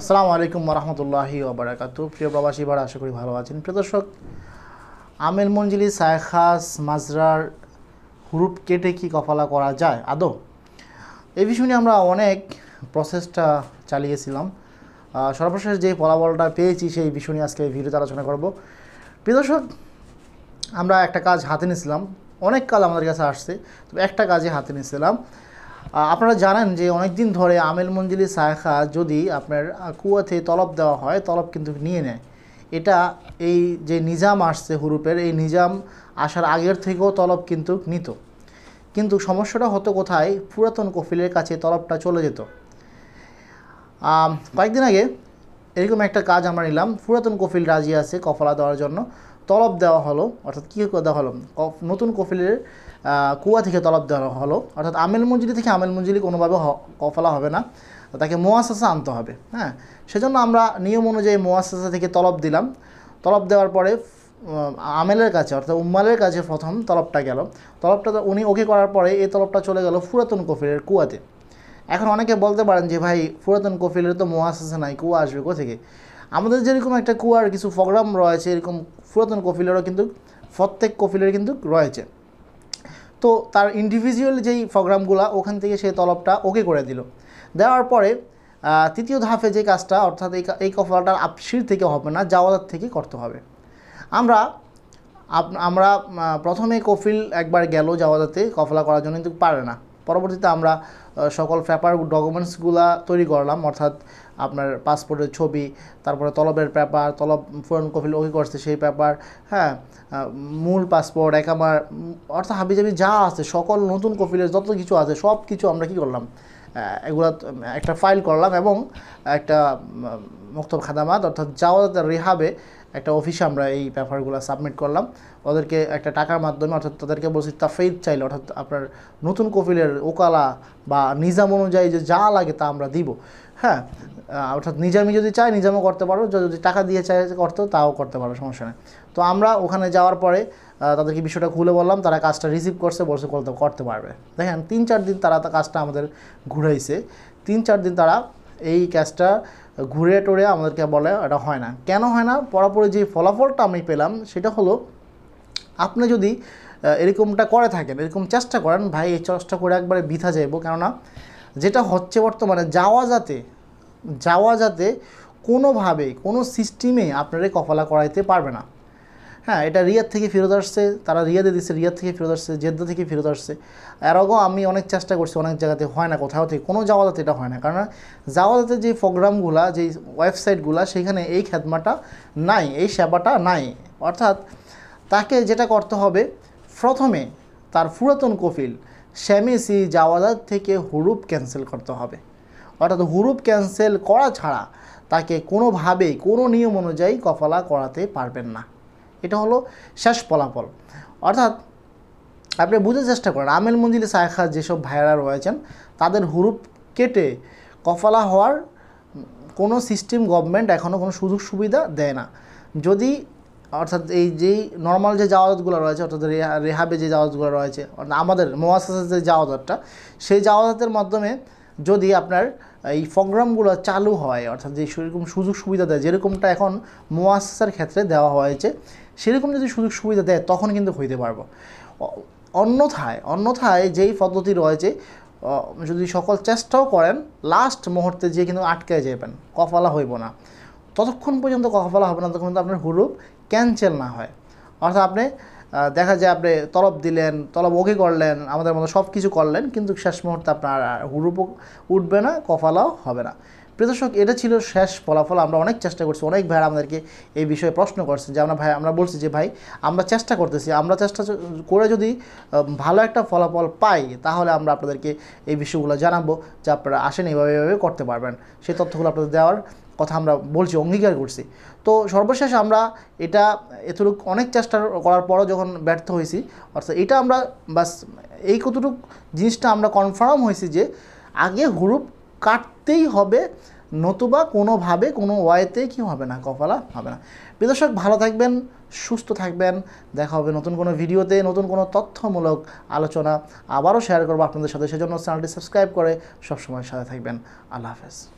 আসসালামু আলাইকুম রহমতুল্লাহি ওবরাকাতু প্রিয় প্রবাসী ভাড়া আশা করি ভালো আছেন প্রিয় দর্শক আমেল মঞ্জিলি সায়খাস মাজরার হুরুপ কেটে কি কপালা করা যায় আদৌ এই বিষয় নিয়ে আমরা অনেক প্রসেসটা চালিয়েছিলাম সর্বশেষ যে ফলাফলটা পেয়েছি সেই বিষয় নিয়ে আজকে ভিডিওতে আলোচনা করব প্রিয় দর্শক আমরা একটা কাজ হাতে নিয়েছিলাম অনেক কাজ আমাদের কাছে আসছে তবে একটা কাজে হাতে নিয়েছিলাম আপনারা জানেন যে অনেক দিন ধরে আমেল মঞ্জিলি সায়খা যদি আপনার কুয়াতে তলব দেওয়া হয় তলব কিন্তু নিয়ে নেয় এটা এই যে নিজাম আসছে হুরুপের এই নিজাম আসার আগের থেকেও তলব কিন্তু নিত কিন্তু সমস্যাটা হতো কোথায় পুরাতন কফিলের কাছে তলবটা চলে যেত কয়েকদিন আগে এরকম একটা কাজ আমরা নিলাম পুরাতন কফিল রাজি আছে কফলা দেওয়ার জন্য তলব দেওয়া হলো অর্থাৎ কী দেওয়া হলো নতুন কফিলের কুয়া থেকে তলব দেওয়া হলো অর্থাৎ আমেল মঞ্জিলি থেকে আমেল মঞ্জিলি কোনোভাবে কফলা হবে না তাকে মোয়াশাসা আনতে হবে হ্যাঁ সেজন্য আমরা নিয়ম অনুযায়ী মোয়াশাসা থেকে তলব দিলাম তলব দেওয়ার পরে আমেলের কাছে অর্থাৎ উম্মালের কাছে প্রথম তলবটা গেল তলবটা উনি ওকে করার পরে এই তলবটা চলে গেল পুরাতন কফিলের কুয়াতে এখন অনেকে বলতে পারেন যে ভাই পুরাতন কফিলের তো মোয়াশাসা নাই কুয়া আসবে কোথেকে আমাদের যেরকম একটা কুয়ার কিছু প্রোগ্রাম রয়েছে এরকম পুরাতন কফিলেরও কিন্তু প্রত্যেক কফিলের কিন্তু রয়েছে তো তার ইন্ডিভিজুয়াল যেই প্রোগ্রামগুলো ওখান থেকে সেই তলবটা ওকে করে দিল দেওয়ার পরে তৃতীয় ধাপে যে কাজটা অর্থাৎ এই এই কফলাটার আপসির থেকে হবে না যাওয়াদার থেকে করতে হবে আমরা আমরা প্রথমে কফিল একবার গেল যাওয়াদাতে কফলা করার জন্য কিন্তু পারে না পরবর্তীতে আমরা সকল পেপার ডকুমেন্টসগুলা তৈরি করলাম অর্থাৎ আপনার পাসপোর্টের ছবি তারপরে তলবের পেপার তলব ফোরেন কপিল ওই করছে সেই পেপার হ্যাঁ মূল পাসপোর্ট একামার অর্থাৎ হাবিজাবি যা আছে সকল নতুন কপিলের যত কিছু আছে সব কিছু আমরা কি করলাম এগুলো একটা ফাইল করলাম এবং একটা মুক্ত খাদামাত অর্থাৎ যাওয়া রিহাবে একটা অফিসে আমরা এই পেপারগুলো সাবমিট করলাম ওদেরকে একটা টাকার মাধ্যমে অর্থাৎ তাদেরকে বলছি তাফেদ চাইলে অর্থাৎ আপনার নতুন কফিলের ওকালা বা নিজাম অনুযায়ী যে যা লাগে তা আমরা দিব হ্যাঁ অর্থাৎ নিজামি যদি চায় নিজামও করতে পারো যদি টাকা দিয়ে চায় করতো তাও করতে পারো সমস্যা নেই তো আমরা ওখানে যাওয়ার পরে তাদেরকে বিষয়টা খুলে বললাম তারা কাজটা রিসিভ করছে বলছে করতে করতে পারবে দেখেন তিন চার দিন তারা কাজটা আমাদের ঘুরাইছে তিন চার দিন তারা এই কাজটা ঘুরে টোরে আমাদেরকে বলে এটা হয় না কেন হয় না পরাপরি যে ফলাফলটা আমি পেলাম সেটা হলো আপনি যদি এরকমটা করে থাকেন এরকম চেষ্টা করেন ভাই এই চেষ্টা করে একবারে বৃথা যাইব কেননা যেটা হচ্ছে বর্তমানে যাওয়া যাতে যাওয়া যাতে কোনোভাবে কোনো সিস্টেমে আপনারা কফলা করাইতে পারবে না হ্যাঁ এটা রিয়াদ থেকে ফেরত আসছে তারা রিয়াদে দিচ্ছে রিয়াদ থেকে ফেরত আসছে জেদ্দা থেকে ফেরত আসছে এর আগেও আমি অনেক চেষ্টা করছি অনেক জায়গাতে হয় না কোথাও থেকে কোনো জাওয়াদাতে এটা হয় না কারণ জাওয়াদাতে যে প্রোগ্রামগুলা যে ওয়েবসাইটগুলা সেখানে এই খেদমাটা নাই এই সেবাটা নাই অর্থাৎ তাকে যেটা করতে হবে প্রথমে তার পুরাতন কফিল শ্যামিসি জাওয়াদাত থেকে হুরুপ ক্যান্সেল করতে হবে অর্থাৎ হুরুপ ক্যান্সেল করা ছাড়া তাকে কোনোভাবেই কোনো নিয়ম অনুযায়ী কফলা করাতে পারবেন না এটা হলো শেষ ফলাফল অর্থাৎ আপনি বুঝার চেষ্টা করেন আমেল মঞ্জিলি সায়খা যেসব ভাইয়েরা রয়েছেন তাদের হুরুপ কেটে কফলা হওয়ার কোনো সিস্টেম গভর্নমেন্ট এখনও কোনো সুযোগ সুবিধা দেয় না যদি অর্থাৎ এই যেই নর্মাল যে জাওয়াতগুলো রয়েছে অর্থাৎ রেহাবে যে জাওয়াতগুলো রয়েছে অর্থাৎ আমাদের মোয়াসাসের যে জাওয়াতটা সেই জাওয়াতের মাধ্যমে যদি আপনার এই প্রোগ্রামগুলো চালু হয় অর্থাৎ যে সেরকম সুযোগ সুবিধা দেয় যেরকমটা এখন মোয়াসার ক্ষেত্রে দেওয়া হয়েছে সেরকম যদি সুযোগ সুবিধা দেয় তখন কিন্তু হইতে পারবো অন্যথায় অন্যথায় যেই পদ্ধতি রয়েছে যদি সকল চেষ্টাও করেন লাস্ট মুহূর্তে যেয়ে কিন্তু আটকে যাবেন কফালা হইব না ততক্ষণ পর্যন্ত কফালা হবে না তখন কিন্তু আপনার হুরুপ ক্যান্সেল না হয় অর্থাৎ আপনি দেখা যায় আপনি তলব দিলেন তলব ওকে করলেন আমাদের মতো সব কিছু করলেন কিন্তু শেষ মুহূর্তে আপনার হুরুপ উঠবে না কফালাও হবে না প্রদর্শক এটা ছিল শেষ ফলাফল আমরা অনেক চেষ্টা করছি অনেক ভাই আমাদেরকে এই বিষয়ে প্রশ্ন করছে যে আমরা ভাই আমরা বলছি যে ভাই আমরা চেষ্টা করতেছি আমরা চেষ্টা করে যদি ভালো একটা ফলাফল পাই তাহলে আমরা আপনাদেরকে এই বিষয়গুলো জানাবো যে আপনারা আসেন এইভাবে এইভাবে করতে পারবেন সেই তথ্যগুলো আপনাদের দেওয়ার কথা আমরা বলছি অঙ্গীকার করছি তো সর্বশেষ আমরা এটা এতটুকু অনেক চেষ্টা করার পরও যখন ব্যর্থ হয়েছি অর্থাৎ এটা আমরা বাস এই কতটুকু জিনিসটা আমরা কনফার্ম হয়েছি যে আগে হুরুপ কাটতেই হবে নতুবা কোনোভাবে কোনো ওয়াইতে কি হবে না কপালা হবে না বিদর্শক ভালো থাকবেন সুস্থ থাকবেন দেখা হবে নতুন কোনো ভিডিওতে নতুন কোনো তথ্যমূলক আলোচনা আবারও শেয়ার করবো আপনাদের সাথে সেজন্য চ্যানেলটি সাবস্ক্রাইব করে সবসময় সাথে থাকবেন আল্লাহ হাফেজ